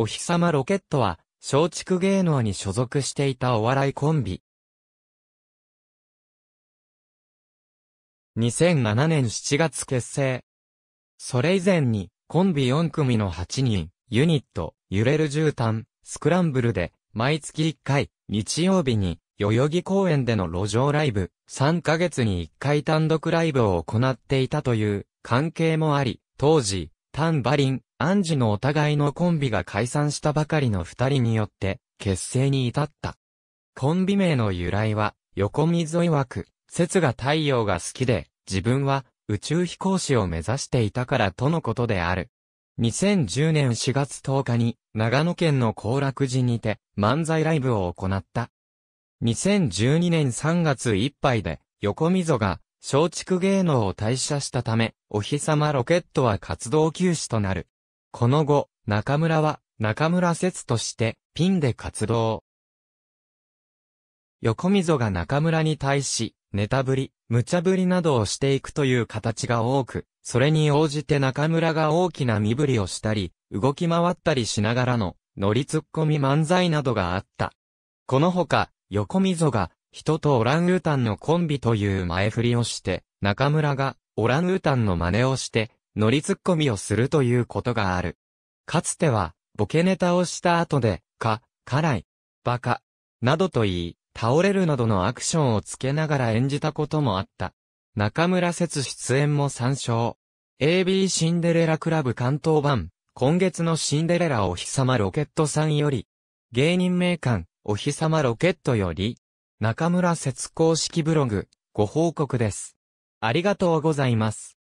お日様ロケットは、松竹芸能に所属していたお笑いコンビ。2007年7月結成。それ以前に、コンビ4組の8人、ユニット、揺れる絨毯、スクランブルで、毎月1回、日曜日に、代々木公園での路上ライブ、3ヶ月に1回単独ライブを行っていたという関係もあり、当時、タンバリン、アンジのお互いのコンビが解散したばかりの二人によって結成に至った。コンビ名の由来は、横溝曰く、説が太陽が好きで、自分は宇宙飛行士を目指していたからとのことである。2010年4月10日に長野県の行楽寺にて漫才ライブを行った。2012年3月いっぱいで横溝が松竹芸能を退社したため、お日様ロケットは活動休止となる。この後、中村は、中村説として、ピンで活動。横溝が中村に対し、ネタぶり、無茶ぶりなどをしていくという形が多く、それに応じて中村が大きな身振りをしたり、動き回ったりしながらの、乗り突っ込み漫才などがあった。このほか、横溝が、人とオランウータンのコンビという前振りをして、中村がオランウータンの真似をして、乗り突っ込みをするということがある。かつては、ボケネタをした後で、か、辛い、バカ、などと言い、倒れるなどのアクションをつけながら演じたこともあった。中村節出演も参照。AB シンデレラクラブ関東版、今月のシンデレラお日様ロケットさんより、芸人名鑑、お日様ロケットより、中村節公式ブログ、ご報告です。ありがとうございます。